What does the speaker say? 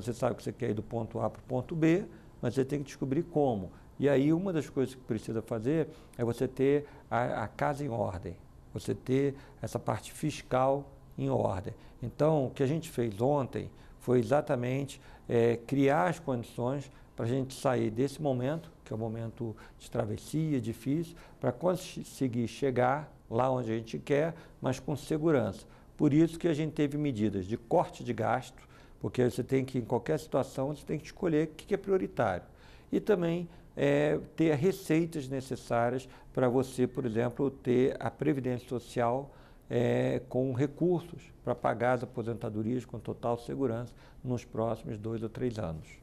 Você sabe que você quer ir do ponto A para o ponto B, mas você tem que descobrir como. E aí uma das coisas que precisa fazer é você ter a, a casa em ordem, você ter essa parte fiscal em ordem. Então, o que a gente fez ontem foi exatamente é, criar as condições para a gente sair desse momento, que é um momento de travessia, difícil, para conseguir chegar lá onde a gente quer, mas com segurança. Por isso que a gente teve medidas de corte de gasto, porque você tem que, em qualquer situação, você tem que escolher o que é prioritário. E também é, ter receitas necessárias para você, por exemplo, ter a Previdência Social é, com recursos para pagar as aposentadorias com total segurança nos próximos dois ou três anos.